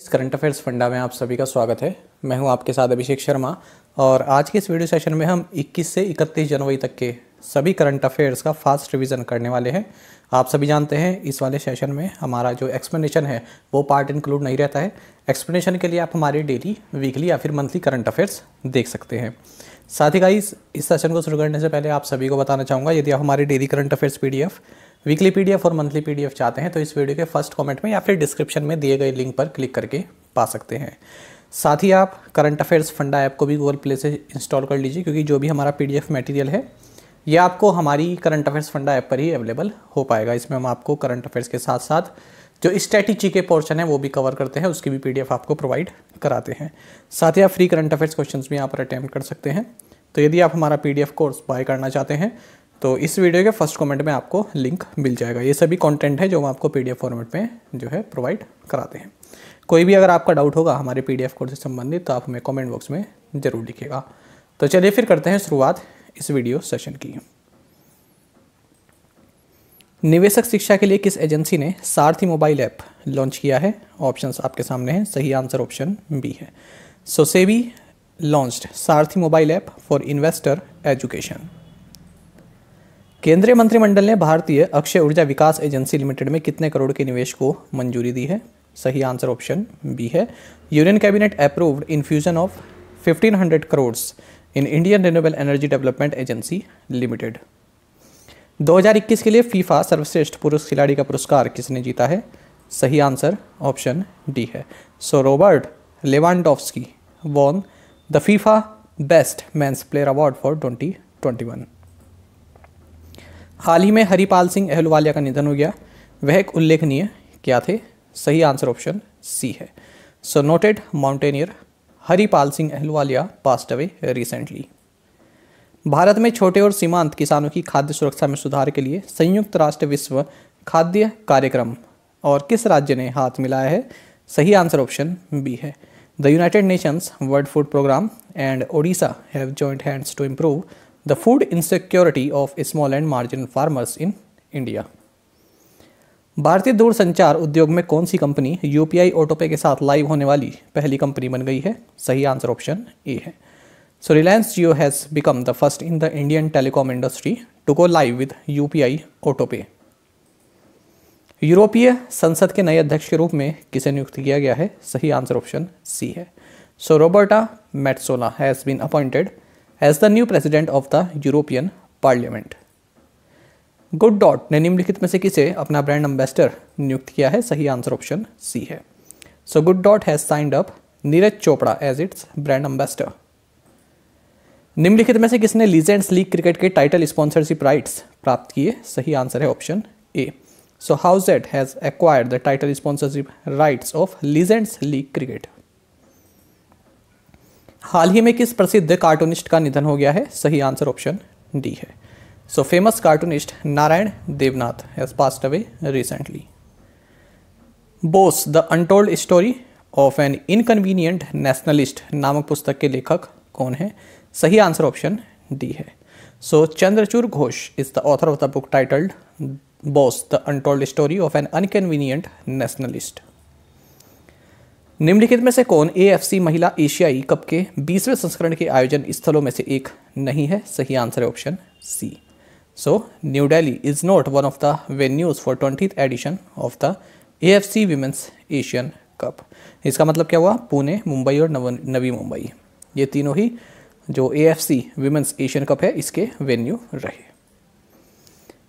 इस current affairs funda में आप सभी का स्वागत है मैं हूं आपके साथ अभिषेक शर्मा और आज के इस वीडियो सेशन में हम 21 से 31 जनवरी तक के सभी करंट अफेयर्स का फास्ट रिवीजन करने वाले हैं आप सभी जानते हैं इस वाले सेशन में हमारा जो एक्सप्लेनेशन है वो पार्ट इंक्लूड नहीं रहता है एक्सप्लेनेशन के लिए आप हमारे डेली वीकली या फिर मंथली करंट अफेयर्स देख सकते हैं साथ ही गाइस इस सेशन को शुरू करने से पहले आप सभी को बताना चाहूँगा यदि आप हमारे daily current affairs P weekly PDF और मंथली पीडीएफ चाहते हैं तो इस वीडियो के फर्स्ट कमेंट में या फिर डिस्क्रिप्शन में दिए गए लिंक पर क्लिक करके पा सकते हैं साथ ही आप करंट अफेयर्स फंडा ऐप को भी गूगल प्ले से इंस्टॉल कर लीजिए क्योंकि जो भी हमारा पीडीएफ मटेरियल है यह आपको हमारी करंट अफेयर्स फंडा ऐप पर ही अवेलेबल हो पाएगा इसमें हम आपको करंट अफेयर्स के साथ साथ जो स्ट्रैटेजी के पोर्शन है वो भी कवर करते हैं उसकी भी पीडीएफ आपको प्रोवाइड कराते हैं साथ ही आप फ्री करंट अफेयर्स क्वेश्चन भी यहाँ पर अटैम्प्ट कर सकते हैं तो यदि आप हमारा पीडीएफ कोर्स बाय करना चाहते हैं तो इस वीडियो के फर्स्ट कमेंट में आपको लिंक मिल जाएगा ये सभी कंटेंट है जो हम आपको पीडीएफ फॉर्मेट में जो है प्रोवाइड कराते हैं कोई भी अगर आपका डाउट होगा हमारे पीडीएफ कोर्स से संबंधित तो आप हमें कमेंट बॉक्स में ज़रूर लिखेगा तो चलिए फिर करते हैं शुरुआत इस वीडियो सेशन की निवेशक शिक्षा के लिए किस एजेंसी ने सारथी मोबाइल ऐप लॉन्च किया है ऑप्शन आपके सामने हैं सही आंसर ऑप्शन बी है SEBI launch Saarthi mobile app for investor education केंद्रीय मंत्रिमंडल ने भारतीय अक्षय ऊर्जा विकास एजेंसी लिमिटेड में कितने करोड़ के निवेश को मंजूरी दी है सही आंसर ऑप्शन बी है union cabinet approved infusion of 1500 crore in Indian Renewable Energy Development Agency Limited 2021 के लिए फीफा सर्वश्रेष्ठ पुरुष खिलाड़ी का पुरस्कार किसने जीता है सही आंसर ऑप्शन डी है so Robert Lewandowski won the FIFA best men's player award for 2021 हाल ही में हरिपाल सिंह अहलुवालिया का निधन हो गया वह एक उल्लेखनीय क्या थे सही आंसर ऑप्शन सी है so noted mountaineer Haripal Singh Ahluwalia passed away recently Bharat में छोटे और सीमांत किसानों की खाद्य सुरक्षा में सुधार के लिए संयुक्त राष्ट्र विश्व खाद्य कार्यक्रम और किस राज्य ने हाथ मिलाया है सही आंसर ऑप्शन बी है the United Nations World Food Programme and Odisha have joined hands to improve the food insecurity of small and marginal farmers in India भारतीय दूरसंचार उद्योग में कौन सी कंपनी यूपीआई ऑटोपे के साथ लाइव होने वाली पहली कंपनी बन गई है सही आंसर ऑप्शन ए है so Reliance Jio has become the first in the Indian telecom industry to go live with UPI autopay यूरोपीय संसद के नए अध्यक्ष के रूप में किसे नियुक्त किया गया है सही आंसर ऑप्शन सी है so Roberta Metsola has been appointed as the new president of the European Parliament GoodDot ने निम्नलिखित में से किसे अपना ब्रांड एम्बेसडर नियुक्त किया है सही आंसर ऑप्शन सी है so good dot has signed up Neeraj Chopra as its brand ambassador निम्नलिखित में से किसने लीजेंड्स लीग क्रिकेट के टाइटल स्पॉन्सरशिप राइट्स प्राप्त किए सही आंसर है option A so Housejet has acquired the title sponsorship rights of Legends League Cricket हाल ही में किस प्रसिद्ध कार्टूनिस्ट का निधन हो गया है सही आंसर ऑप्शन डी है so famous cartoonist Narayan Debnath has passed away recently Bose the untold story of an inconvenient nationalist नामक पुस्तक के लेखक कौन है सही आंसर ऑप्शन डी है so Chandrachur Ghosh is the author of the book titled Bose the untold story of an inconvenient nationalist निम्नलिखित में से कौन ए महिला एशियाई कप के बीसवें संस्करण के आयोजन स्थलों में से एक नहीं है सही आंसर है option C so New Delhi is not one of the venues for twenty edition of the A F C women's Asian cup इसका मतलब क्या हुआ पुणे मुंबई और नवी मुंबई ये तीनों ही जो A F C women's Asian cup है इसके वेन्यू रहे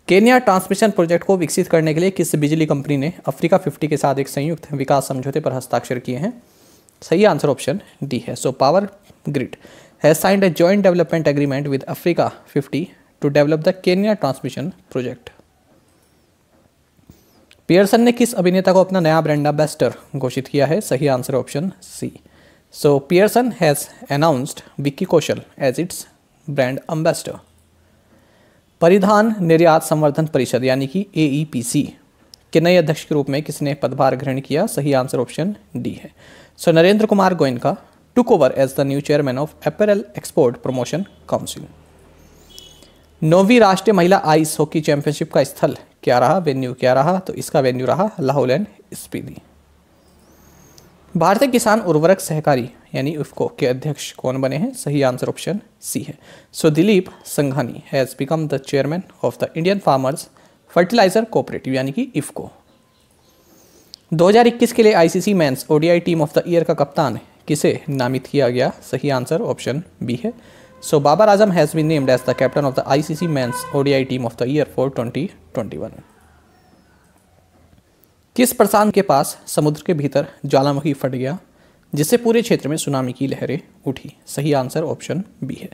केन्या ट्रांसमिशन प्रोजेक्ट को विकसित करने के लिए किस बिजली कंपनी ने अफ्रीका 50 के साथ एक संयुक्त विकास समझौते पर हस्ताक्षर किए हैं सही आंसर ऑप्शन डी है so Power Grid has signed a joint development agreement with Africa 50 to develop the Kenya transmission project Pearson ने किस अभिनेता को अपना नया ब्रांड एम्बेस्टर घोषित किया है सही answer option C so Pearson has announced Vicky Kaushal as its brand ambassador परिधान निर्यात संवर्धन परिषद यानी कि ए e के नए अध्यक्ष के रूप में किसने पदभार ग्रहण किया सही आंसर ऑप्शन डी है so Narendra Kumar Goenka took over as the new chairman of apparel export promotion council नौवीं राष्ट्रीय महिला आइस हॉकी चैंपियनशिप का स्थल क्या रहा वेन्यू क्या रहा तो इसका वेन्यू रहा लाहौल एंड स्पीदी भारतीय किसान उर्वरक सहकारी यानी उफको के अध्यक्ष कौन बने हैं सही आंसर ऑप्शन सी है so Dilip Sanghani has become the chairman of the Indian farmers fertiliser cooperative यानी कि इफको 2021 के लिए ICC men's ODI team of the year का कप्तान किसे नामित किया गया सही आंसर ऑप्शन बी है so Babar Azam has been named as the captain of the ICC men's ODI team of the year for 2021 किस प्रशांत के पास समुद्र के भीतर ज्वालामुखी फट गया जिससे पूरे क्षेत्र में सुनामी की लहरें उठी सही आंसर ऑप्शन बी है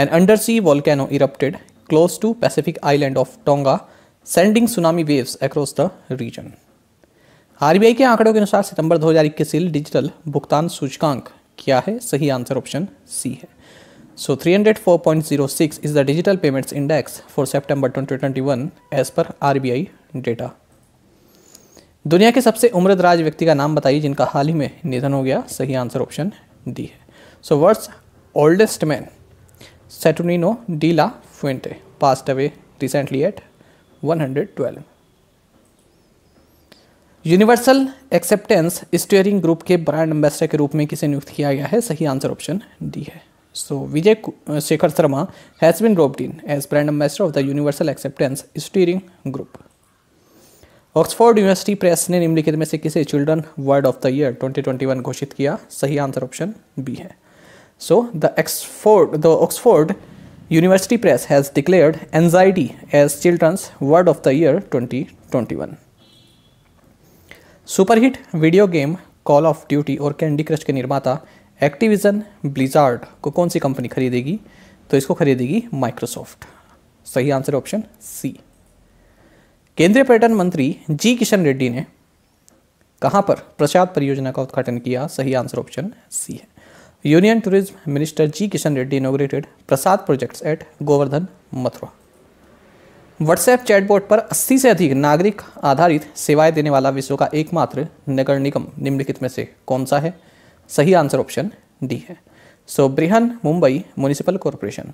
an under sea volcano erupted close to pacific island of Tonga sending tsunami waves across the region RBI के आंकड़ों के अनुसार सितंबर 2021 के सील डिजिटल भुगतान सूचकांक क्या है सही आंसर ऑप्शन सी है so 304.06 is the digital payments index for September 2021 as per RBI data दुनिया के सबसे उम्रदराज व्यक्ति का नाम बताइए जिनका हाल ही में निधन हो गया सही आंसर ऑप्शन डी है so world's oldest man Saturnino la Fuente passed away recently at 112 universal acceptance steering group के ब्रांड एम्बेसडर के रूप में किसे नियुक्त किया गया है सही आंसर ऑप्शन डी है सो विजय Shekhar Sharma has been roped in as brand ambassador of the universal acceptance steering group Oxford university press ने निम्नलिखित में से किसे children word of the year 2021 घोषित किया सही आंसर ऑप्शन बी है so the एक्सफोर्ड the Oxford university press has declared anxiety as children's word of the year 2021 superhit video game call of duty और कैंडी क्रश के निर्माता Activision blizzard को कौन सी company खरीदेगी तो इसको खरीदेगी माइक्रोसॉफ्ट सही आंसर ऑप्शन सी केंद्रीय पर्यटन मंत्री जी किशन रेड्डी ने कहाँ पर प्रसाद परियोजना का उद्घाटन किया सही आंसर ऑप्शन सी है union tourism minister G Kishan Reddy inaugurated Prasad projects at Govardhan Mathura WhatsApp chatbot पर 80 से अधिक नागरिक आधारित सेवाएं देने वाला विश्व का एकमात्र नगर निगम निम्नलिखित में से कौन सा है सही आंसर ऑप्शन डी है so Brihan Mumbai municipal corporation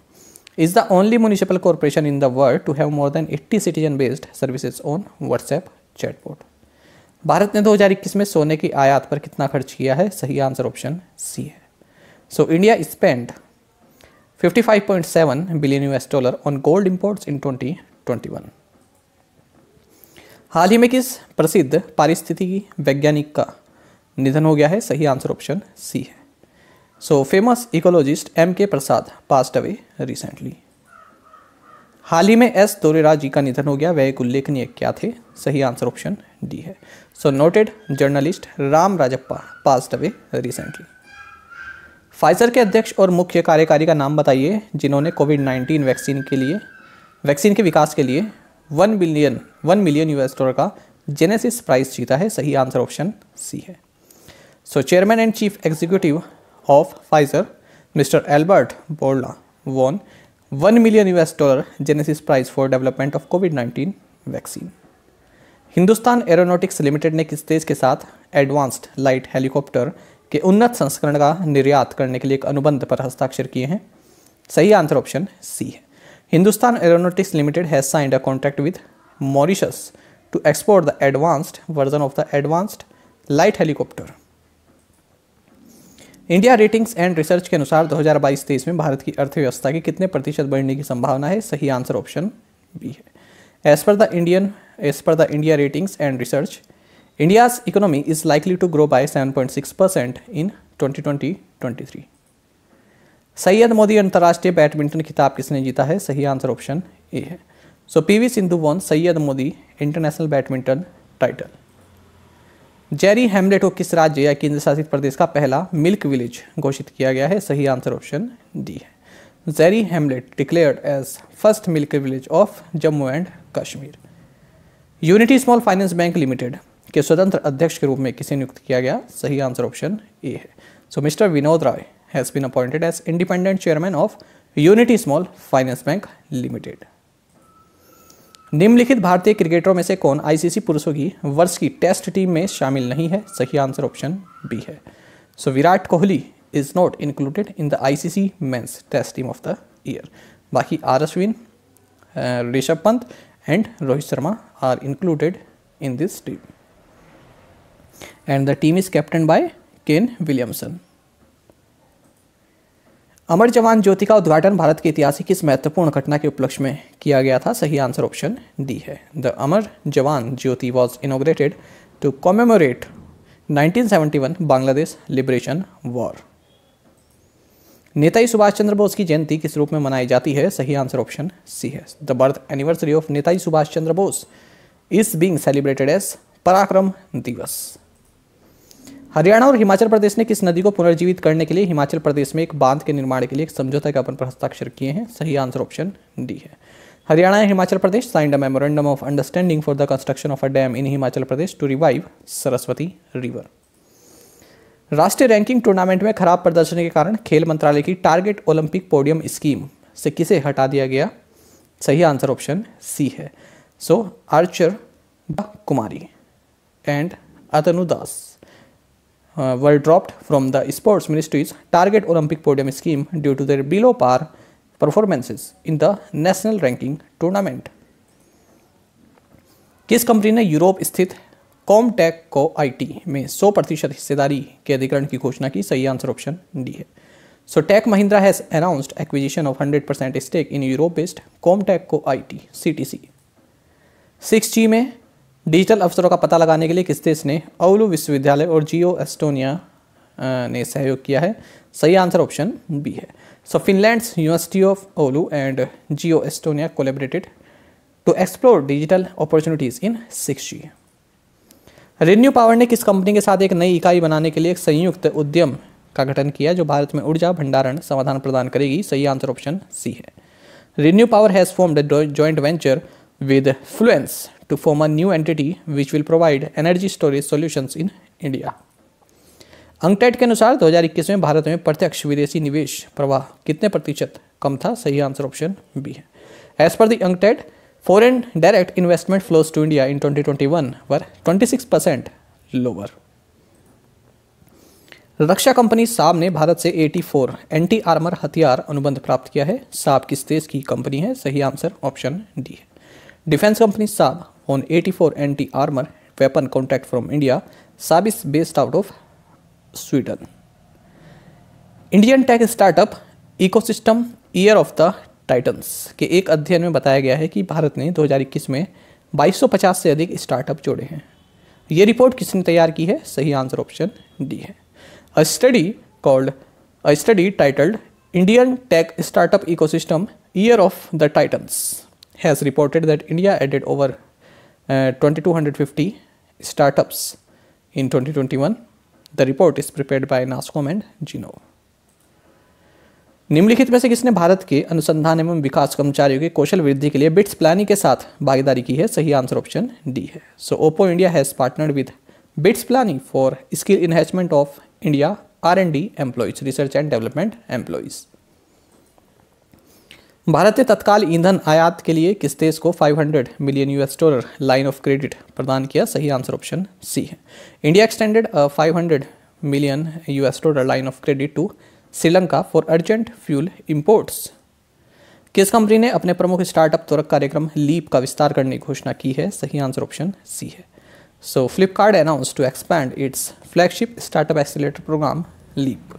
is the only municipal corporation in the world to have more than 80 citizen based services on WhatsApp chatbot. Bharat ने 2021 में सोने की आयात पर कितना खर्च किया है सही आंसर ऑप्शन सी है so India spend 55.7 billion US dollar on gold imports in 2021 हाल ही में किस प्रसिद्ध पारिस्थितिकी वैज्ञानिक का निधन हो गया है सही आंसर ऑप्शन सी है So famous ecologist M. K. Prasad passed away recently. हाल ही में एस दोरेराज जी का निधन हो गया वह एक उल्लेखनीय क्या थे सही आंसर ऑप्शन डी है so noted journalist Ram Rajappa passed away recently Pfizer के अध्यक्ष और मुख्य कार्यकारी का नाम बताइए जिन्होंने कोविड नाइन्टीन वैक्सीन के लिए वैक्सीन के विकास के लिए one billion one million US dollar का जेनेसिस प्राइस जीता है सही आंसर ऑप्शन सी है so chairman and chief executive of Pfizer, Mr. Albert Bourla won 1 million US dollar Genesis Prize for development of COVID-19 vaccine. Hindustan Aeronautics Limited ने किस देश के साथ एडवांस्ड लाइट हेलीकॉप्टर के उन्नत संस्करण का निर्यात करने के लिए एक अनुबंध पर हस्ताक्षर किए हैं सही आंसर ऑप्शन सी है Hindustan Aeronautics Limited has signed a contract with Mauritius to export the advanced version of the advanced light helicopter India Ratings and Research के अनुसार 2022-23 में भारत की अर्थव्यवस्था के कितने प्रतिशत बढ़ने की संभावना है सही आंसर ऑप्शन बी है as per the Indian as per the India Ratings and Research India's economy is likely to grow by 7.6 percent in 2020-23 Syed Modi अंतर्राष्ट्रीय बैडमिंटन खिताब किसने जीता है सही आंसर ऑप्शन ए है so P V Sindhu won Syed Modi international badminton title Jerri hamlet को किस राज्य या केंद्र शासित प्रदेश का पहला मिल्क विलेज घोषित किया गया है सही आंसर ऑप्शन डी है Jerri hamlet declared as first milk village of Jammu and Kashmir Unity Small finance Bank Limited के स्वतंत्र अध्यक्ष के रूप में किसे नियुक्त किया गया सही आंसर ऑप्शन ए है so mister Vinod Rai has been appointed as independent chairman of Unity Small finance Bank Limited निम्नलिखित भारतीय क्रिकेटरों में से कौन आईसीसी पुरुषों की वर्ष की टेस्ट टीम में शामिल नहीं है सही आंसर ऑप्शन बी है so Virat Kohli is not included in the ICC men's test team of the year बाकी R Ashwin Rishabh Pant and Rohit Sharma are included in this team and the team is captain by Kane Williamson Amar Jawan Jyoti का उद्घाटन भारत के इतिहास की इस महत्वपूर्ण घटना के उपलक्ष्य में किया गया था सही आंसर ऑप्शन डी है the Amar Jawan Jyoti was inaugurated to commemorate 1971 Bangladesh liberation war Netaji Subhash Chandra Bose की जयंती किस रूप में मनाई जाती है सही आंसर ऑप्शन सी है the birth anniversary of Netaji Subhash Chandra Bose is being celebrated as Parakram Diwas Haryana और हिमाचल प्रदेश ने किस नदी को पुनर्जीवित करने के लिए हिमाचल प्रदेश में एक बांध के निर्माण के लिए एक समझौता अपन पर हस्ताक्षर किए हैं सही आंसर ऑप्शन डी है Haryana and Himachal Pradesh signed a memorandum of understanding for the construction of a dam in Himachal Pradesh to revive Saraswati river राष्ट्रीय रैंकिंग टूर्नामेंट में खराब प्रदर्शन के कारण खेल मंत्रालय की टारगेट ओलंपिक पोडियम स्कीम से किसे हटा दिया गया सही आंसर ऑप्शन सी है so archer Kumari and Atanu Das uh, were dropped from the sports ministry's target Olympic podium scheme due to their below par performances in the national ranking tournament किस company ने Europe स्थित कॉमटेक को आईटी में 100 प्रतिशत हिस्सेदारी के अधिकरण की घोषणा की सही आंसर ऑप्शन डी है so Tech Mahindra has announced acquisition of 100 percent stake in Europe based Comtec co IT CTC 6G में डिजिटल अवसरों का पता लगाने के लिए किस देश ने औलू विश्वविद्यालय और जियो एस्टोनिया ने सहयोग किया है सही आंसर ऑप्शन बी है so Finland's university of Oulu and Jio Estonia collaborated to explore digital opportunities in six G ReNew Power ने किस कंपनी के साथ एक नई इकाई बनाने के लिए एक संयुक्त उद्यम का गठन किया जो भारत में ऊर्जा भंडारण समाधान प्रदान करेगी सही आंसर ऑप्शन सी है ReNew Power has formed joint venture with Fluence to form a new entity which will provide energy storage solutions in India. UNCTAD के अनुसार 2021 में भारत में प्रत्यक्ष विदेशी निवेश प्रवाह कितने प्रतिशत कम था सही आंसर ऑप्शन बी है as per the UNCTAD foreign direct investment flows to India in 2021 were 26 percent lower रक्षा कंपनी साब ने भारत से 84 एंटी आर्मर हथियार अनुबंध प्राप्त किया है साब किस देश की कंपनी है सही आंसर ऑप्शन डी है defence company Saab on 84 anti-armor weapon contract from India, Saab is based out of Sweden. Indian tech startup ecosystem year of the titans के एक अध्ययन में बताया गया है कि भारत ने 2021 में 2250 से अधिक स्टार्टअप जोड़े हैं ये रिपोर्ट किसने तैयार की है सही आंसर ऑप्शन डी है a study called a study titled Indian tech startup ecosystem year of the titans has reported that India added over 2250 uh, startups in 2021. The report is prepared by NASCOM and gino निम्नलिखित में से किसने भारत के अनुसंधान एवं विकास कर्मचारियों के कौशल वृद्धि के लिए बिट्स प्लानी के साथ भागीदारी की है सही आंसर ऑप्शन डी है so Oppo India has partnered with BITS Pilani for skill enhancement of India R and D employees research and development employees Bharat ने तत्काल ईंधन आयात के लिए किस देश को 500 million US dollar line of credit प्रदान किया सही आंसर ऑप्शन सी है India extended 500 million US dollar line of credit to Sri Lanka for urgent fuel imports किस कंपनी ने अपने प्रमुख स्टार्टअप त्वरक कार्यक्रम लीप का विस्तार करने की घोषणा की है सही आंसर ऑप्शन सी है so Flipkart announce to expand its flagship startup accelerator program Leap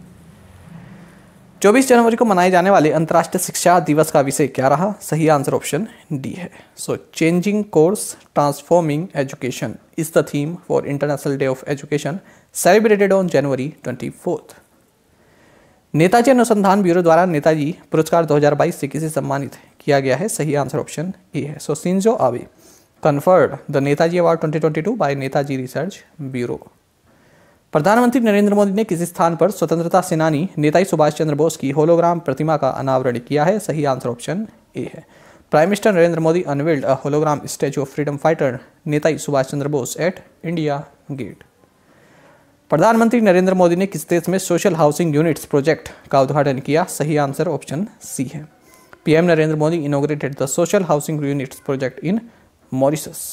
चौबीस जनवरी को मनाए जाने वाले अंतर्राष्ट्रीय शिक्षा दिवस का विषय क्या रहा सही आंसर ऑप्शन डी है so changing course transforming education is the theme for international day of education celebrated on January twenty fourth Netaji अनुसंधान ब्यूरो द्वारा नेताजी पुरस्कार 2022 से किसे सम्मानित किया गया है सही आंसर ऑप्शन ए है so Shinzo Abe conferred the Netaji award 2022 by Netaji research bureau प्रधानमंत्री नरेंद्र मोदी ने किस स्थान पर स्वतंत्रता सेनानी नेताजी सुभाष चंद्र बोस की होलोग्राम प्रतिमा का अनावरण किया है सही आंसर ऑप्शन ए है prime minister Narendra Modi unveiled a hologram statue of freedom fighter Netaji Subhash Chandra Bose at India Gate प्रधानमंत्री नरेंद्र मोदी ने किस देश में सोशल हाउसिंग यूनिट्स प्रोजेक्ट का उद्घाटन किया सही आंसर ऑप्शन सी है PM Narendra Modi inaugurated the social housing units project in Mauritius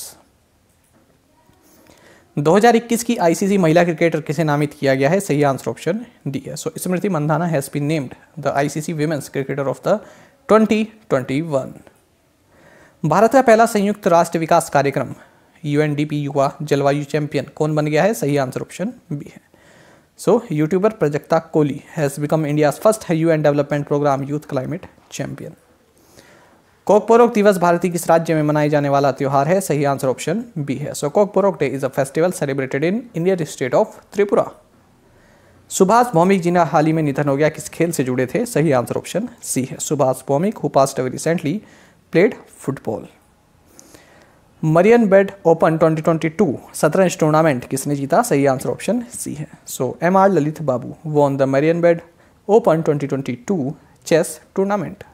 2021 की आईसीसी महिला क्रिकेटर किसे नामित किया गया है सही आंसर ऑप्शन डी है so so, Smriti Mandhana has been named the ICC women's cricketer of the 2021 Bharat का पहला संयुक्त राष्ट्र विकास कार्यक्रम यूएनडीपी युवा जलवायु चैंपियन कौन बन गया है सही आंसर ऑप्शन बी है so YouTuber Prajakta Koli has become India first U development programme youth climate champion Kokborok दिवस भारतीय किस राज्य में मनाया जाने वाला त्यौहार है सही आंसर ऑप्शन बी है so Kokborok day is a festival celebrated in Indian state of Tripura Subhash Bhowmik ने हाल ही में निधन हो गया किस खेल से जुड़े थे सही आंसर ऑप्शन सी है Subhash Bhowmik who passed away recently played football Marion bed open 2022 टू शतरंज टूर्नामेंट किसने जीता सही आंसर ऑप्शन सी है so M R Lalit Babu won the द मरियन बेड ओपन 2022 चेस टूर्नामेंट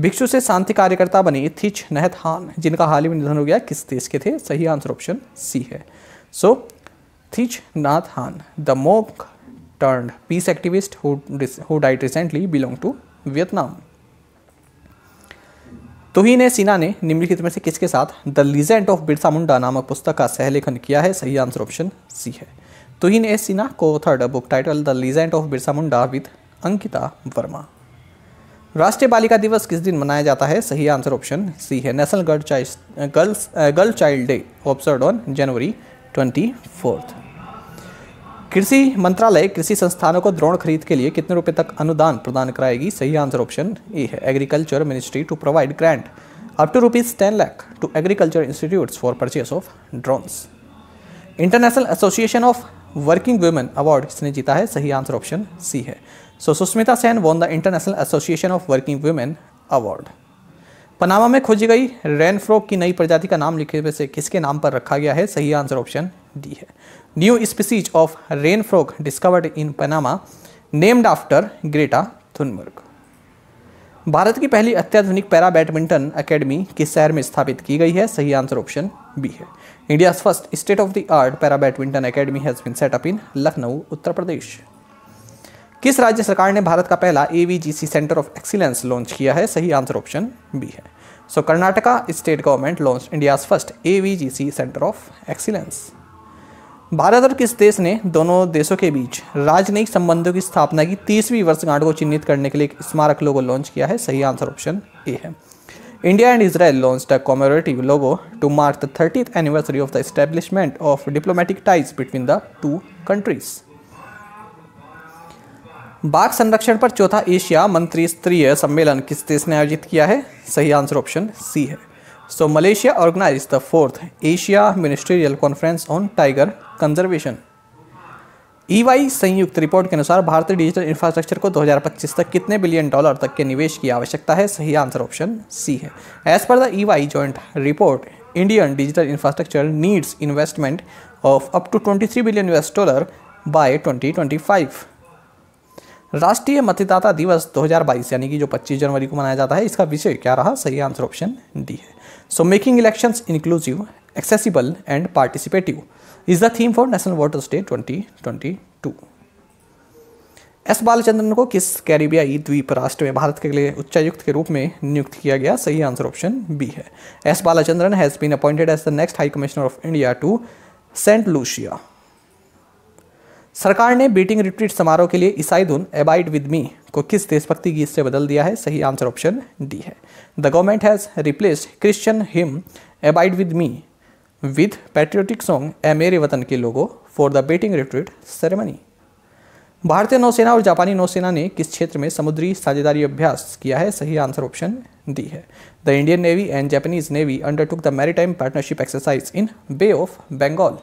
भिक्षु से शांति कार्यकर्ता बने थिच नहत हान जिनका हाल ही में निधन हो गया किस देश के थे सही आंसर ऑप्शन सी है सो Thich Nhat Hanh the monk turned peace activist who, who died recently belonged to Vietnam. Tuhin Sinha ने निम्नलिखित में से किसके साथ the legend of Birsa Munda नामक पुस्तक का सहलेखन किया है सही आंसर ऑप्शन सी है तोहीन A Sinha coauthored book title the legend of Birsa Munda with Ankita Verma राष्ट्रीय बालिका दिवस किस दिन मनाया जाता है सही आंसर ऑप्शन सी है national girl child girls girl child day observe on January twenty fourth कृषि मंत्रालय कृषि संस्थानों को द्रोण खरीद के लिए कितने रुपए तक अनुदान प्रदान कराएगी सही आंसर ऑप्शन ए है agriculture ministry to provide grant up to rupees ten lakh to agriculture institute for purchase of drones international association of working women award किसने जीता है सही आंसर ऑप्शन सी है So Susmita Sen won the international association of working women award Panama में खोजी गई Renfro की नई प्रजाति का नाम लिखे हुए से किसके नाम पर रखा गया है सही आंसर ऑप्शन डी है new species of rain frog discovered in Panama named after Greta Thunberg Bharat की पहली अत्याधुनिक पैरा बैडमिंटन अकेडमी किस शहर में स्थापित की गई है सही आंसर ऑप्शन बी है India first state of the art para badminton academy has been up in Lucknow Uttar Pradesh किस राज्य सरकार ने भारत का पहला A centre of excellence launch किया है सही आंसर ऑप्शन बी है so Karnataka state government launch India's first A centre of excellence Bharat और किस देश ने दोनों देशों के बीच राजनयिक संबंधों की स्थापना की तीसवीं वर्षगांठ को चिन्हित करने के लिए एक स्मारक लोगो लॉन्च किया है सही आंसर ऑप्शन ए है India and Israel launch the commemorative logo to mark the thirtieth anniversary of the establishment of diplomatic ties between the two countries बाघ संरक्षण पर चौथा एशिया मंत्री स्तरीय सम्मेलन किस देश ने आयोजित किया है सही आंसर ऑप्शन सी है so Malaysia organise the fourth Asia ministerial conference on tiger conservation ई संयुक्त रिपोर्ट के अनुसार भारतीय डिजिटल इंफ्रास्ट्रक्चर को 2025 तक कितने बिलियन डॉलर तक के निवेश की आवश्यकता है सही आंसर ऑप्शन सी है as per the EY joint report Indian digital infrastructure needs investment of up to 23 billion US dollar by 2025 राष्ट्रीय मतदाता दिवस 2022 यानी कि जो 25 जनवरी को मनाया जाता है इसका विषय क्या रहा सही आंसर ऑप्शन डी है so making election inclusive accessible and participative is the theme for national voters day 2022 S Balachandran को किस कैरिबियाई द्वीप राष्ट्र में भारत के लिए उच्चायुक्त के रूप में नियुक्त किया गया सही आंसर ऑप्शन बी है S Balachandran has been appointed as the next high commissioner of India to Saint Lucia सरकार ने बीटिंग रिट्रीट समारोह के लिए ईसाई धुन एबाइड विद मी को किस देशभक्ति गीत से बदल दिया है सही आंसर ऑप्शन डी है the government has replace Christian hymn abide with me with patriotic song Ae Mere Watan Ke Logon for the beating retreat ceremony भारतीय नौसेना और जापानी नौसेना ने किस क्षेत्र में समुद्री साझेदारी अभ्यास किया है सही आंसर ऑप्शन डी है the Indian navy and Japanese navy undertook the maritime partnership exercise in bay of Bengal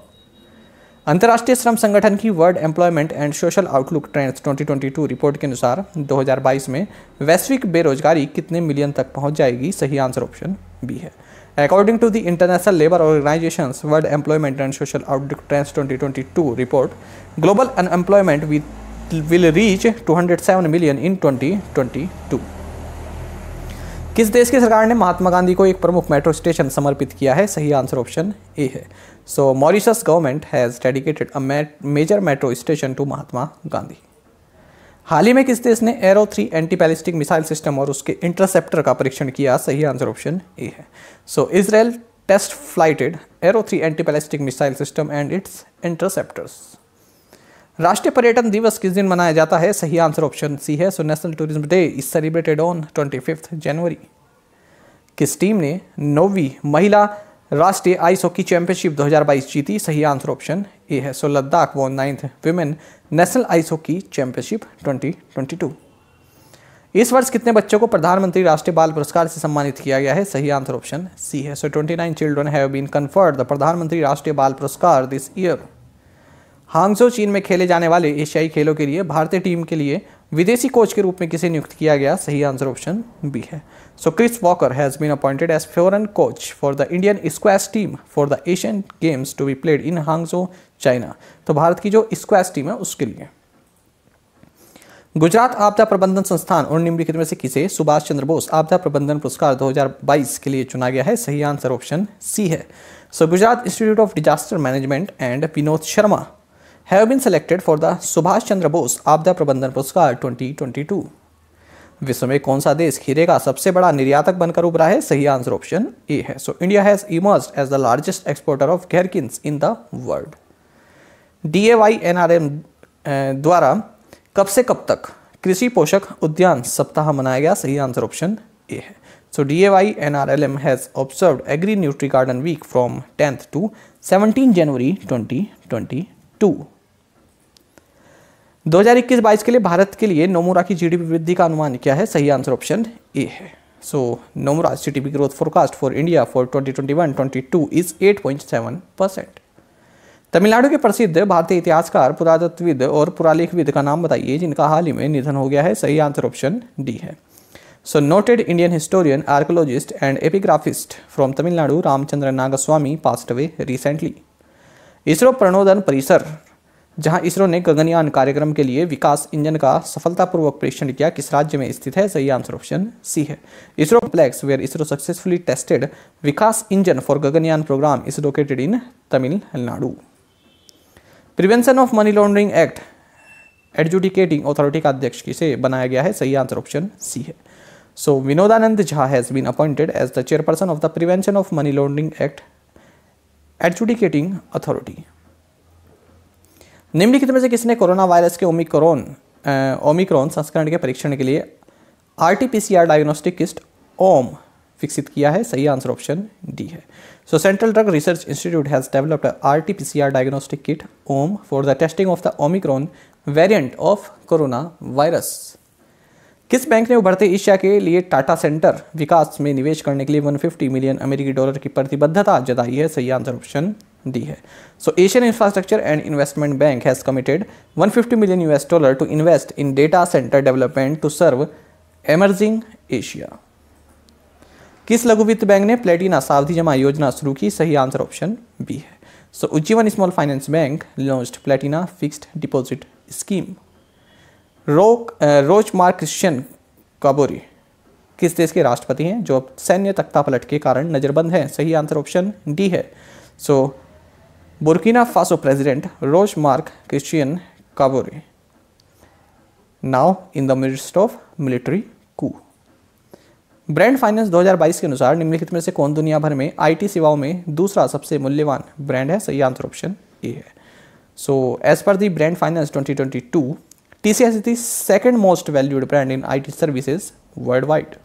अंतर्राष्ट्रीय श्रम संगठन की world employment and social outlook trends 2022 report के अनुसार 2022 में वैश्विक बेरोजगारी कितने मिलियन तक पहुंच जाएगी सही आंसर ऑप्शन बी है according to the international labour organisation world employment and social outlook trends 2022 report global unemployment will reach 207 million in 2022 किस देश की सरकार ने महात्मा गांधी को एक प्रमुख मेट्रो स्टेशन समर्पित किया है सही आंसर ऑप्शन ए है so Mauritius government has dedicated a major metro station to Mahatma Gandhi हाल ही में किस देश ने Arrow three anti ballistic missile system और उसके इंटरसेप्टर का परीक्षण किया सही आंसर ऑप्शन ए है so Israel test flighted Arrow three anti ballistic missile system and its interceptors राष्ट्रीय पर्यटन दिवस किस दिन मनाया जाता है सही आंसर ऑप्शन सी है so national tourism day is celebrated on twenty fifth January किस टीम ने नौवीं महिला राष्ट्रीय आइस हॉकी चैंपियनशिप 2022 जीती सही आंसर ऑप्शन ए है so Ladakh won ninth women national ice hockey championship 2022 इस वर्ष कितने बच्चों को प्रधानमंत्री राष्ट्रीय बाल पुरस्कार से सम्मानित किया गया है सही आंसर ऑप्शन सी है so twenty children have been conferred the प्रधानमंत्री राष्ट्रीय बाल पुरस्कार दिस ईयर हांगजो चीन में खेले जाने वाले एशियाई खेलों के लिए भारतीय टीम के लिए विदेशी कोच के रूप में किसे नियुक्त किया गया सही आंसर ऑप्शन बी है so Chris Walker has been appointed as foreign coach for the Indian squash team for the Asian games to be played in Hangzhou China तो भारत की जो स्क्वैश टीम है उसके लिए गुजरात आपदा प्रबंधन संस्थान और निम्नलिखित में से किसे सुभाष चंद्र बोस आपदा प्रबंधन पुरस्कार 2022 के लिए चुना गया है सही आंसर ऑप्शन सी है so Gujarat institute of disaster management and Vinod Sharma have been selected for the Subhash Chandra Bose आपदा प्रबंधन पुरस्कार 2022 विश्व में कौन सा देश खीरे का सबसे बड़ा निर्यातक बनकर उभरा है सही आंसर ऑप्शन ए है so India has emerge as the largest exporter of gherkins in the world D A Y N R M द्वारा कब से कब तक कृषि पोषक उद्यान सप्ताह मनाया गया सही आंसर ऑप्शन ए है so D A Y N R L M has observe agri nutri garden week from tenth to seventeen January twenty twenty two दो हजार के लिए भारत के लिए नोमुरा की जीडीपी वृद्धि का अनुमान क्या है सही आंसर ऑप्शन ए है so Nomura GDP growth forecast for India for 2021-22 is 8.7 percent Tamil Nadu के प्रसिद्ध भारतीय इतिहासकार पुरातत्वविद और पुरालेखविद का नाम बताइए जिनका हाल ही में निधन हो गया है सही आंसर ऑप्शन डी है so noted Indian historian archaeologist and epigraphist from Tamil Nadu Ramachandran Nagaswamy passed away recently ISRO प्रणोदन परिसर जहां इसरो ने गगनयान कार्यक्रम के लिए विकास इंजन का सफलतापूर्वक परीक्षण किया किस राज्य में स्थित है सही आंसर ऑप्शन सी है ISRO plex where ISRO successfully tested Vikas engine for Gaganyaan programme is located in Tamil Nadu prevention of money laundering act adjudicating authority का अध्यक्ष किसे बनाया गया है सही आंसर ऑप्शन सी है so Vinodanand Jha has been appointed as the chairperson of the prevention of money laundering act adjudicating authority निम्नलिखित में से किसने कोरोना वायरस के ओमिक्रोन ओमिक्रॉन संस्करण के परीक्षण के लिए R T P C R diagnostic किस्ट ओम विकसित किया है सही आंसर ऑप्शन डी है so central drug research institute has developed R T P C R diagnostic kit Om for the testing of the Omicron variant of corona virus किस bank ने उभरते Asia के लिए टाटा सेंटर विकास में निवेश करने के लिए 150 मिलियन अमेरिकी डॉलर की प्रतिबद्धता जताई है सही आंसर ऑप्शन दी है so Asian infrastructure and investment bank has committed 150 million US dollar to invest in data centre development to serve emerging Asia किस लघु वित्त बैंक ने प्लेटिना सावधि जमा योजना शुरू की सही आंसर ऑप्शन बी है so Ujjivan small finance bank launch platina fixed deposit scheme रोक रोच मार्क क्रिश्चियन काबोरी किस देश के राष्ट्रपति हैं जो अब सैन्य तख्तापलट के कारण नज़रबंद हैं सही आंसर ऑप्शन डी है so so, Burkina Faso president Roch Marc Christian Kabore now in the mist of military coup brand finance 2022 के अनुसार निम्नलिखित में से कौन दुनिया भर में आईटी सेवाओं में दूसरा सबसे मूल्यवान ब्रांड है सही आंसर ऑप्शन ए है so as per the brand finance 2022 TCS is the second most valued brand in I T services worldwide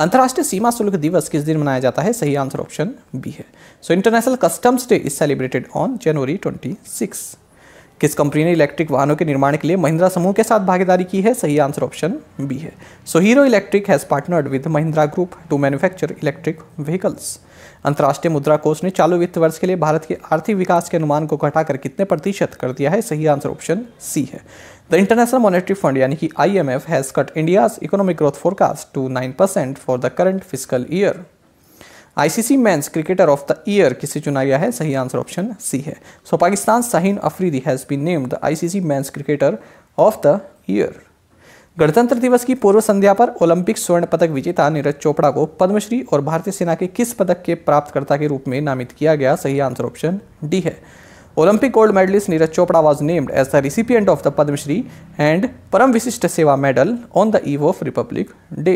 अंतर्राष्ट्रीय सीमा शुल्क दिवस किस दिन मनाया जाता है सही आंसर ऑप्शन बी है so international customs day is celebrated on January twenty six किस कंपनी ने इलेक्ट्रिक वाहनों के निर्माण के लिए महिंद्रा समूह के साथ भागीदारी की है सही आंसर ऑप्शन बी है so Hero Electric has partnered with Mahindra group to manufacture electric vehicles अंतर्राष्ट्रीय मुद्रा कोष ने चालू वित्त वर्ष के लिए भारत के आर्थिक विकास के अनुमान को घटाकर कितने प्रतिशत कर दिया है सही आंसर ऑप्शन सी है द इंटरनेशनल मॉनेटरी फंड यानी कि I M F has cut India's economic growth forecast to nine percent for the current fiscal year ICC men's cricketer of the year किसे चुना गया है सही आंसर ऑप्शन सी है so Pakistan Shaheen Afridi has been named the ICC men's cricketer of the year गणतंत्र दिवस की पूर्व संध्या पर ओलंपिक स्वर्ण पदक विजेता नीरज चोपड़ा को पद्मश्री और भारतीय सेना के किस पदक के प्राप्तकर्ता के रूप में नामित किया गया सही आंसर ऑप्शन डी है Olympic gold medallist Neeraj Chopra was named as the recipient of the Padma Shri and Param Vishisht Seva medal on the eve of Republic Day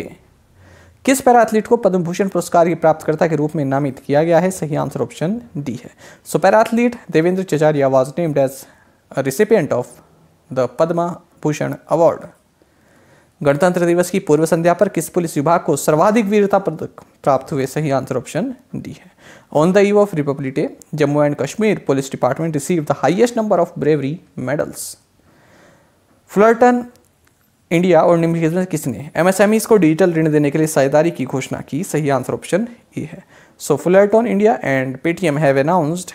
किस पैरा एथलीट को पद्म भूषण पुरस्कार की प्राप्तकर्ता के रूप में नामित किया गया है सही आंसर ऑप्शन डी है so para athlete Devendra Jhajharia was named as recipient of the Padma Bhushan award गणतंत्र दिवस की पूर्व संध्या पर किस पुलिस विभाग को सर्वाधिक वीरता पदक प्राप्त हुए सही आंसर ऑप्शन डी है on the eve of Republic Day Jammu and Kashmir police department receive the highest number of bravery medals Fullerton India और निम्नलिखित में किसने एमएसएमईज को डिजिटल ऋण देने के लिए साझेदारी की घोषणा की सही आंसर ऑप्शन ए e है so Fullerton India and Paytm have announced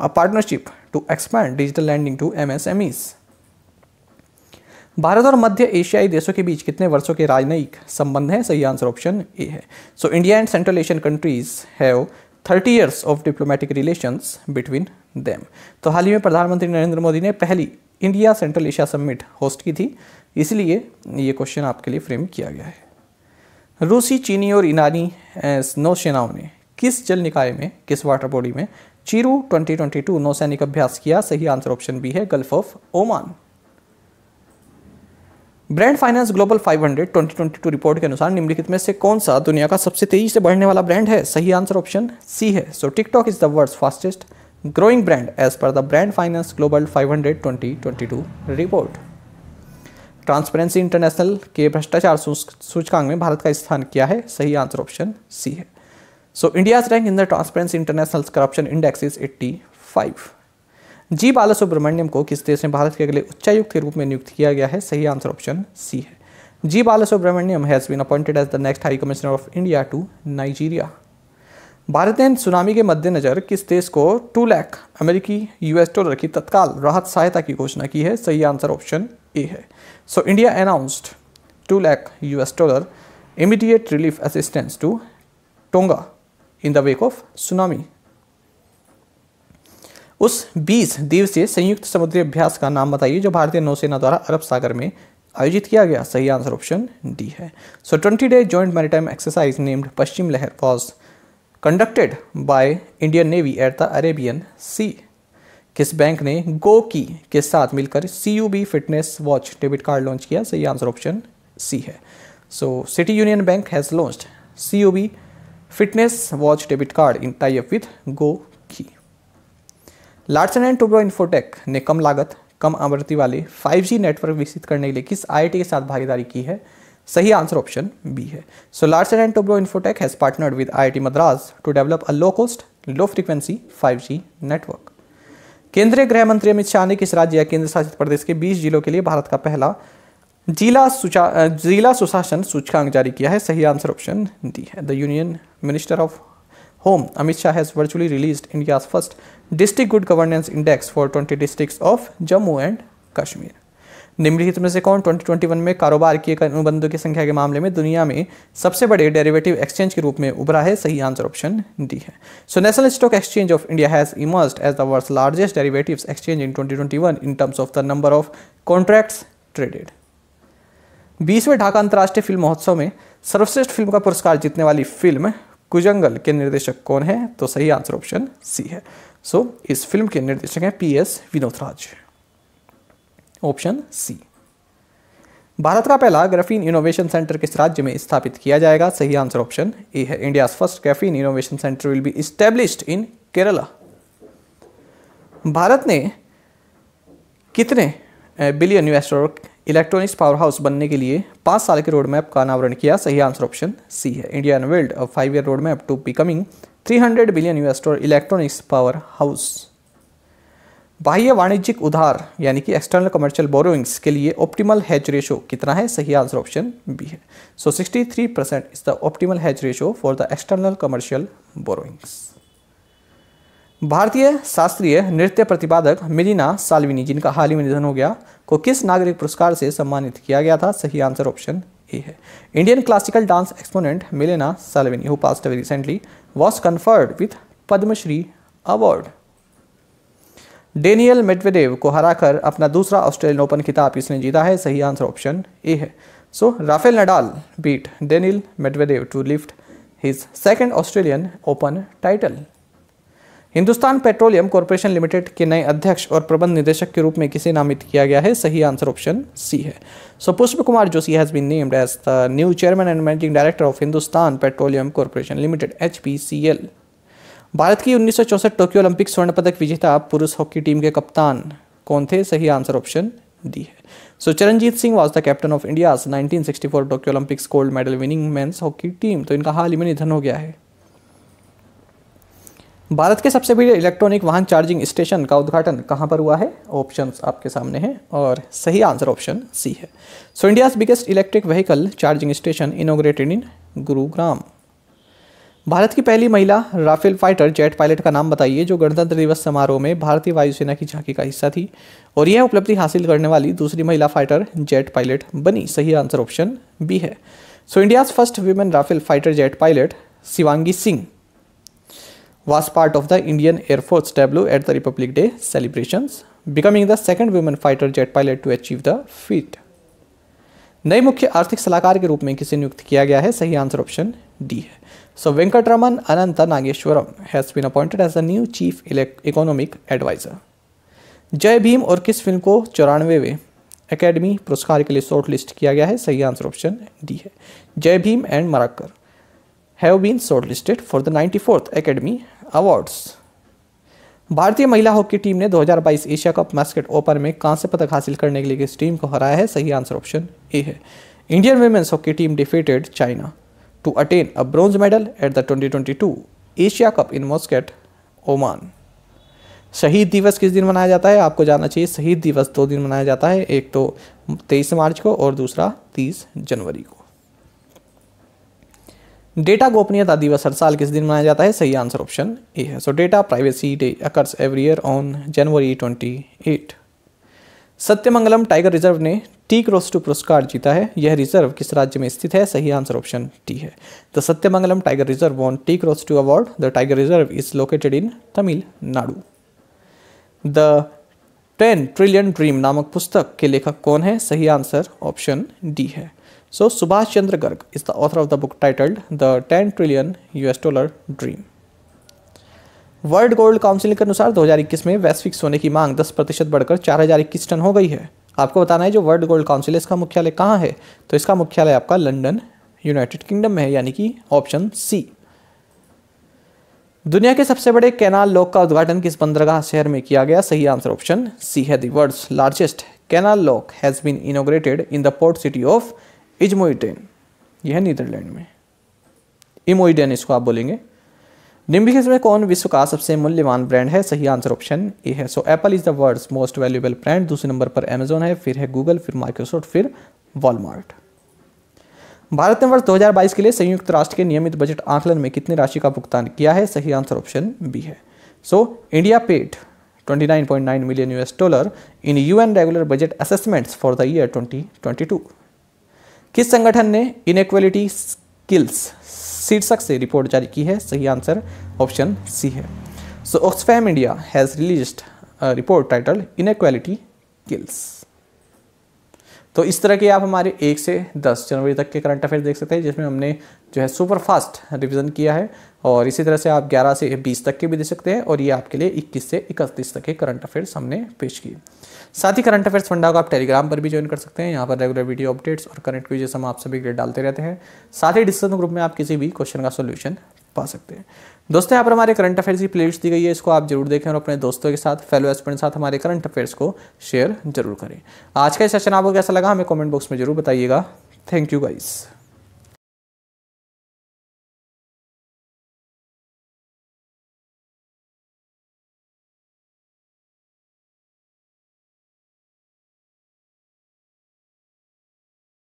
a partnership to expand digital lending to MSMEs Bharat और मध्य एशियाई देशों के बीच कितने वर्षों के राजनयिक संबंध हैं सही आंसर ऑप्शन ए है so India and Central Asian countries have thirty years of diplomatic relations between them तो हाल ही में प्रधानमंत्री नरेंद्र मोदी ने पहली India Central Asia summit host की थी इसलिए ये क्वेश्चन आपके लिए फ्रेम किया गया है रूसी चीनी और ईरानी नौसेनाओं ने किस जल निकाय में किस वाटर बॉडी में चीरू 2022 नौसैनिक अभ्यास किया सही आंसर ऑप्शन बी है Gulf of Oman brand finance global 500 2022 report के अनुसार निम्नलिखित में से कौन सा दुनिया का सबसे तेजी से बढ़ने वाला ब्रांड है सही आंसर ऑप्शन सी है so TikTok is the world fastest growing brand as per the brand finance global 500 2022 report Transparency International के भ्रष्टाचार सूचकांक में भारत का स्थान क्या है सही आंसर ऑप्शन सी है so India rank in the Transparency International corruption index is eighty five G Bala Subramanyam को किस देश में भारत के अगले उच्चायुक्त के रूप में नियुक्त किया गया है सही आंसर ऑप्शन सी है G Bala Subramanyam has been appointed as the next high commissioner of India to Nigeria Bharat ने सुनामी के मद्देनज़र किस देश को टू लैख अमेरिकी यूएस डॉलर की तत्काल राहत सहायता की घोषणा की है सही आंसर ऑप्शन ए है so India announced two lakh US dollar immediate relief assistance to Tonga in the wake of tsunami उस 20 दिवसीय संयुक्त समुद्री अभ्यास का नाम बताइए जो भारतीय नौसेना द्वारा अरब सागर में आयोजित किया गया सही आंसर ऑप्शन डी है so twenty day joint maritime exercise named Pashchim Lehar was conducted by Indian Navy at the Arabian Sea किस बैंक ने गो की के साथ मिलकर C U B fitness watch debit card launch किया सही आंसर ऑप्शन सी है so City Union Bank has launch C U B fitness watch debit card in tie-up with GOQii Larsen and Toubro Infotech ने कम लागत कम आवृत्ति वाले 5G network विकसित करने के लिए किस आई के साथ भागीदारी की है सही आंसर ऑप्शन बी है so Larsen and Toubro Infotech has partnered with I Madras to develop a low cost low frequency five network केंद्रीय गृह मंत्री अमित शाह ने किस राज्य या केंद्र शासित प्रदेश के 20 जिलों के लिए भारत का पहला जिला जिला सुशासन सूचकांक जारी किया है सही आंसर ऑप्शन डी है the union minister of home, Amit Shah has virtually released India's first District Good Governance Index for 20 districts of Jammu and Kashmir. निम्नलिखित में से कौन 2021 में कारोबार किए अनुबंधों की संख्या के मामले में दुनिया में सबसे बड़े डेरिवेटिव एक्सचेंज के रूप में उभरा है सही आंसर ऑप्शन डी है so National Stock Exchange of India has emerged as the world's largest derivative exchange in 2021 in terms of the number of contracts traded बीसवें ढाका अंतर्राष्ट्रीय फिल्म महोत्सव में सर्वश्रेष्ठ फिल्म का पुरस्कार जीतने वाली फिल्म कुजंगल के निर्देशक कौन है तो सही आंसर ऑप्शन सी है सो so, इस फिल्म के निर्देशक हैं P S Raj option C Bharat का पहला ग्रेफीन इनोवेशन सेंटर किस राज्य में स्थापित किया जाएगा सही आंसर ऑप्शन ए है India first graphene innovation centre will be established in Kerala Bharat ने कितने billion US dollar electronics powerhouse बनने के लिए पाँच साल के रोड मैप का अनावरण किया सही आंसर ऑप्शन सी है India unveiled a five year road map to becoming 300 billion US dollar electronics powerhouse बाह्य वाणिज्यिक उधार यानी कि एक्सटर्नल कमर्शियल बोरोइंग्स के लिए ऑप्टिमल हैच रेशो कितना है सही आंसर ऑप्शन बी है so three percent is the optimal hedge ratio for the external commercial borrowings भारतीय शास्त्रीय नृत्य प्रतिपादक मिलिना सालविनी जिनका हाल ही में निधन हो गया को किस नागरिक पुरस्कार से सम्मानित किया गया था सही आंसर ऑप्शन ए है Indian classical dance exponent Milena Salvini who passed away recently was conferred with Padma Shri award Daniil Medvedev को हराकर अपना दूसरा ऑस्ट्रेलियन ओपन खिताब इसने जीता है सही आंसर ऑप्शन ए है so Rafael Nadal beat Daniil Medvedev to lift his second Australian Open title Hindustan Petroleum Corporation Limited के नए अध्यक्ष और प्रबंध निदेशक के रूप में किसे नामित किया गया है सही आंसर ऑप्शन सी है so Pushp Kumar Joshi has been named as the new chairman and managing director of Hindustan Petroleum Corporation Limited H Bharat की उन्नीस टोक्यो ओलंपिक स्वर्ण पदक विजेता पुरुष हॉकी टीम के कप्तान कौन थे सही आंसर ऑप्शन दी है so Charanjit Singh was the captain of India 1964 Tokyo Olympics gold medal winning men's hockey team तो इनका हाल ही में निधन हो गया है भारत के सबसे बड़े इलेक्ट्रॉनिक वाहन चार्जिंग स्टेशन का उद्घाटन कहाँ पर हुआ है ऑप्शन आपके सामने हैं और सही आंसर ऑप्शन सी है so India's biggest electric vehicle charging station inaugurated in Gurugram Bharat की पहली महिला राफेल फाइटर जेट पायलट का नाम बताइए जो गणतंत्र दिवस समारोह में भारतीय वायुसेना की झांकी का हिस्सा थी और यह उपलब्धि हासिल करने वाली दूसरी महिला फाइटर जेट पायलट बनी सही आंसर ऑप्शन बी है so India's first women Rafale fighter jet pilot Shivangi Singh was part of the Indian Air Force tableau at the Republic Day celebrations, becoming the second woman fighter jet pilot to achieve the feat. नए मुख्य आर्थिक सलाहकार के रूप में किसे नियुक्त किया गया है सही आंसर ऑप्शन डी है so Venkataraman Anantha Nageswaran has been appointed as a new chief economic adviser Jai Bhim और किस फिल्म को चौरानवेवे अकेडमी पुरस्कार के लिए शॉर्ट लिस्ट किया गया है सही आंसर ऑप्शन डी है Jai Bhim and Marakkar have been shortlisted for the ninety fourth academy awards भारतीय महिला हॉकी टीम ने 2022 एशिया कप मैस्केट ओपन में कांस्य पदक हासिल करने के लिए किस टीम को हराया है सही आंसर ऑप्शन ए है Indian women's hockey team defeated China to attain a bronze medal at the 2022 Asia Cup in Muscat Oman शहीद दिवस किस दिन मनाया जाता है आपको जानना चाहिए शहीद दिवस दो दिन मनाया जाता है एक तो तेईस मार्च को और दूसरा तीस जनवरी को डेटा गोपनीयता दिवस हर साल किस दिन मनाया जाता है सही आंसर ऑप्शन ए है so data privacy day occurs every year on January twenty eight Sathyamangalam tiger reserve ने टी क्रॉस टू पुरस्कार जीता है यह रिजर्व किस राज्य में स्थित है सही आंसर ऑप्शन टी है the Sathyamangalam tiger reserve won T cross two award the tiger reserve is located in Tamil Nadu the ten trillion dream नामक पुस्तक के लेखक कौन है सही आंसर ऑप्शन डी है so Subhash Chandra Garg is the author of the book titled the ten trillion US dollar dream World Gold Council के अनुसार 2021 में वैश्विक सोने की मांग 10 प्रतिशत बढ़कर चार हजार इक्कीस टन हो गई है आपको बताना है जो वर्ल्ड गोल्ड काउंसिल इसका मुख्यालय कहाँ है तो इसका मुख्यालय आपका लंदन यूनाइटेड किंगडम में है यानी कि ऑप्शन सी दुनिया के सबसे बड़े कैनाल लॉक का उद्घाटन किस बंदरगाह शहर में किया गया सही आंसर ऑप्शन सी है the world largest canal lock has been inaugurated in the port city of IJmuiden यह नीदरलैंड में इमोइडेन इसको आप बोलेंगे निम्बिकस में कौन विश्व का सबसे मूल्यवान ब्रांड है सही आंसर ऑप्शन ए है so Apple is the world most valuable brand दूसरे नंबर पर अमेजोन है फिर है गूगल फिर माइक्रोसॉफ्ट फिर वॉलमार्ट भारत ने वर्ष 2022 के लिए संयुक्त राष्ट्र के नियमित बजट आंकलन में कितनी राशि का भुगतान किया है सही आंसर ऑप्शन बी है so India paid 29.9 million US dollar in UN regular budget assessments for the year 2022. किस संगठन ने इनक्वलिटी स्किल्स शीर्षक से रिपोर्ट जारी की है सही आंसर ऑप्शन सी है so Oxfam India has release report title inequality kills तो इस तरह के आप हमारे एक से दस जनवरी तक के करंट अफेयर देख सकते हैं जिसमें हमने जो है सुपर फास्ट रिविज़न किया है और इसी तरह से आप 11 से 20 तक के भी दे सकते हैं और ये आपके लिए 21 से 31 तक के करंट अफेयर्स हमने पेश किए साथ ही करंट अफेयर्स फंडा को आप टेलीग्राम पर भी ज्वाइन कर सकते हैं यहाँ पर रेगुलर वीडियो अपडेट्स और करंट क्विजेस हम आप सभी के लिए डालते रहते हैं साथ ही डिस्कशन ग्रुप में आप किसी भी क्वेश्चन का सोल्यूशन पा सकते हैं दोस्तों यहाँ पर हमारे करंट अफेयर्स की प्लेलिस्ट दी गई है इसको आप जरूर देखें और अपने दोस्तों के साथ फेलो एस्पेंट साथ हमारे करंट अफेयर्स को शेयर जरूर करें आज का सेशन आपको कैसा लगा हमें कॉमेंट बॉक्स में जरूर बताइएगा थैंक यू गाइज़